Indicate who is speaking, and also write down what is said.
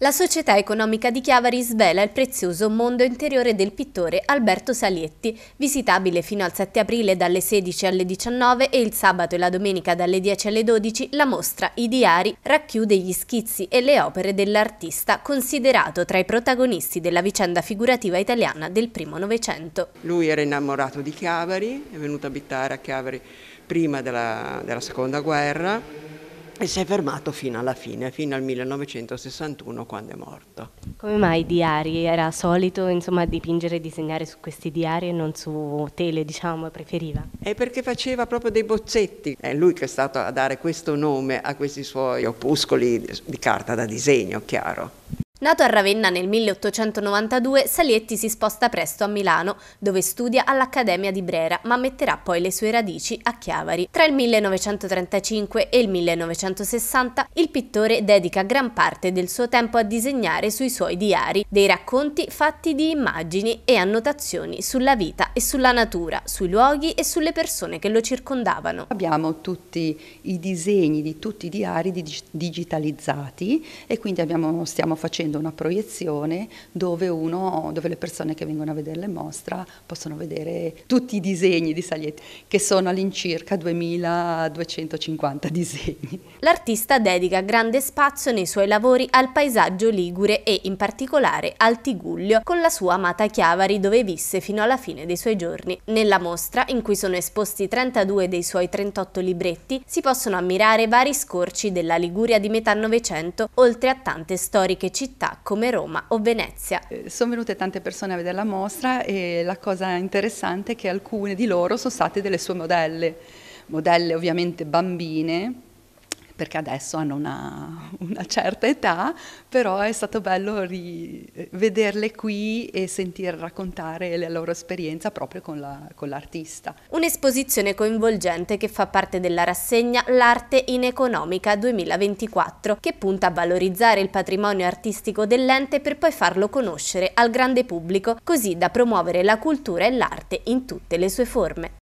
Speaker 1: La Società Economica di Chiavari svela il prezioso mondo interiore del pittore Alberto Salietti, visitabile fino al 7 aprile dalle 16 alle 19 e il sabato e la domenica dalle 10 alle 12 la mostra I diari racchiude gli schizzi e le opere dell'artista considerato tra i protagonisti della vicenda figurativa italiana del primo Novecento.
Speaker 2: Lui era innamorato di Chiavari, è venuto a abitare a Chiavari prima della, della Seconda Guerra e si è fermato fino alla fine, fino al 1961 quando è morto.
Speaker 1: Come mai i diari? Era solito insomma, dipingere e disegnare su questi diari e non su tele, diciamo, preferiva?
Speaker 2: È perché faceva proprio dei bozzetti. È lui che è stato a dare questo nome a questi suoi opuscoli di carta da disegno, chiaro.
Speaker 1: Nato a Ravenna nel 1892, Salietti si sposta presto a Milano, dove studia all'Accademia di Brera, ma metterà poi le sue radici a Chiavari. Tra il 1935 e il 1960 il pittore dedica gran parte del suo tempo a disegnare sui suoi diari, dei racconti fatti di immagini e annotazioni sulla vita e sulla natura, sui luoghi e sulle persone che lo circondavano. Abbiamo
Speaker 3: tutti i disegni di tutti i diari digitalizzati e quindi abbiamo, stiamo facendo facendo una proiezione dove, uno, dove le persone che vengono a vedere le mostra possono vedere tutti i disegni di Saglietti, che sono all'incirca 2250 disegni.
Speaker 1: L'artista dedica grande spazio nei suoi lavori al paesaggio ligure e in particolare al Tiguglio, con la sua amata Chiavari dove visse fino alla fine dei suoi giorni. Nella mostra, in cui sono esposti 32 dei suoi 38 libretti, si possono ammirare vari scorci della Liguria di metà Novecento, oltre a tante storiche città città come Roma o Venezia. Eh, sono venute tante persone a vedere la mostra e la
Speaker 3: cosa interessante è che alcune di loro sono state delle sue modelle, modelle ovviamente bambine perché adesso hanno una, una certa età, però è stato bello ri- vederle qui e sentire raccontare la loro esperienza proprio con, la,
Speaker 1: con l'artista. Un'esposizione coinvolgente che fa parte della rassegna L'arte in economica 2024, che punta a valorizzare il patrimonio artistico dell'ente per poi farlo conoscere al grande pubblico, così da promuovere la cultura e l'arte in tutte le sue forme.